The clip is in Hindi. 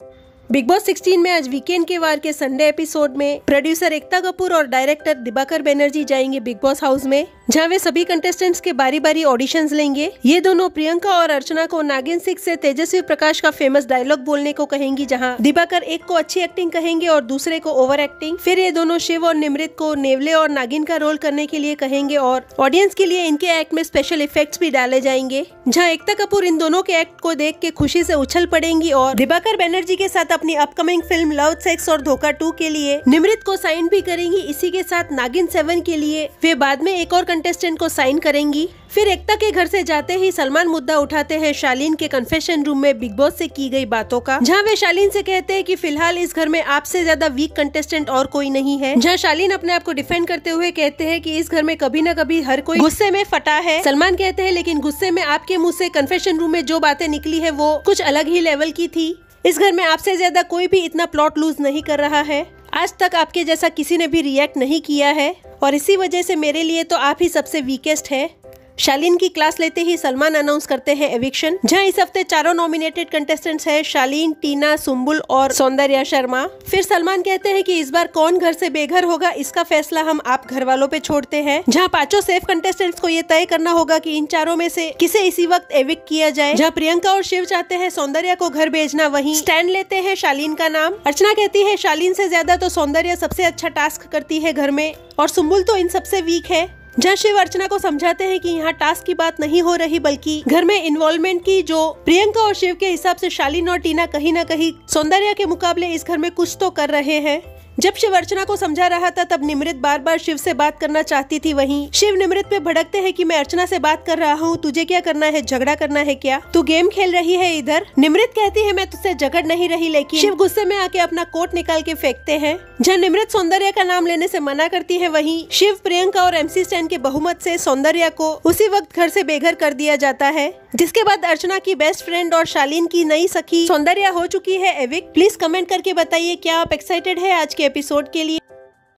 you बिग बॉस 16 में आज वीकेंड के वार के संडे एपिसोड में प्रोड्यूसर एकता कपूर और डायरेक्टर दिबाकर बैनर्जी जाएंगे बिग बॉस हाउस में जहां वे सभी कंटेस्टेंट्स के बारी बारी ऑडिशन लेंगे ये दोनों प्रियंका और अर्चना को नागिन सिंह से तेजस्वी प्रकाश का फेमस डायलॉग बोलने को कहेंगी जहां दिबाकर एक को अच्छी एक्टिंग कहेंगे और दूसरे को ओवर एक्टिंग फिर ये दोनों शिव और निमृत को नेवले और नागिन का रोल करने के लिए कहेंगे और ऑडियंस के लिए इनके एक्ट में स्पेशल इफेक्ट भी डाले जाएंगे जहाँ एकता कपूर इन दोनों के एक्ट को देख के खुशी ऐसी उछल पड़ेंगी और दिबाकर बैनर्जी के साथ अपनी अपकमिंग फिल्म लव सेक्स और धोखा टू के लिए निमृत को साइन भी करेंगी इसी के साथ नागिन सेवन के लिए वे बाद में एक और कंटेस्टेंट को साइन करेंगी फिर एकता के घर से जाते ही सलमान मुद्दा उठाते हैं शालीन के कन्फेशन रूम में बिग बॉस से की गई बातों का जहां वे शालीन से कहते हैं कि फिलहाल इस घर में आपसे ज्यादा वीक कंटेस्टेंट और कोई नहीं है जहां शालीन अपने आप को डिफेंड करते हुए कहते हैं कि इस घर में कभी न कभी हर कोई गुस्से में फटा है सलमान कहते हैं लेकिन गुस्से में आपके मुँह ऐसी कन्फेशन रूम में जो बातें निकली है वो कुछ अलग ही लेवल की थी इस घर में आपसे ज्यादा कोई भी इतना प्लॉट लूज नहीं कर रहा है आज तक आपके जैसा किसी ने भी रिएक्ट नहीं किया है और इसी वजह से मेरे लिए तो आप ही सबसे वीकेस्ट है शालीन की क्लास लेते ही सलमान अनाउंस करते हैं एविक्शन जहां इस हफ्ते चारों नॉमिनेटेड कंटेस्टेंट्स हैं शालीन टीना सुम्बुल और सौंदर्या शर्मा फिर सलमान कहते हैं कि इस बार कौन घर से बेघर होगा इसका फैसला हम आप घर वालों पे छोड़ते हैं जहां पांचों सेफ कंटेस्टेंट्स को ये तय करना होगा की इन चारों में से किसे इसी वक्त एविक किया जाए जहाँ प्रियंका और शिव चाहते हैं सौंदर्या को घर भेजना वही स्टैंड लेते हैं शालीन का नाम अर्चना कहती है शालीन से ज्यादा तो सौंदर्या सबसे अच्छा टास्क करती है घर में और सुम्बुल तो इन सबसे वीक है जहाँ शिव अर्चना को समझाते हैं कि यहाँ टास्क की बात नहीं हो रही बल्कि घर में इन्वॉल्वमेंट की जो प्रियंका और शिव के हिसाब से शालीन और टीना कहीं न कहीं सौंदर्य के मुकाबले इस घर में कुछ तो कर रहे हैं जब शिव अर्चना को समझा रहा था तब निमृत बार बार शिव से बात करना चाहती थी वहीं शिव निमृत पे भड़कते हैं कि मैं अर्चना से बात कर रहा हूँ तुझे क्या करना है झगड़ा करना है क्या तू गेम खेल रही है इधर निमृत कहती है मैं तुझसे झगड़ नहीं रही लेकिन शिव गुस्से में आके अपना कोट निकाल के फेंकते हैं जहाँ निमृत सौंदर्य का नाम लेने ऐसी मना करती है वही शिव प्रियंका और एम स्टैन के बहुमत ऐसी सौंदर्य को उसी वक्त घर ऐसी बेघर कर दिया जाता है जिसके बाद अर्चना की बेस्ट फ्रेंड और शालीन की नई सखी सौंदर्य हो चुकी है एविक प्लीज कमेंट करके बताइए क्या आप एक्साइटेड है आज के एपिसोड के लिए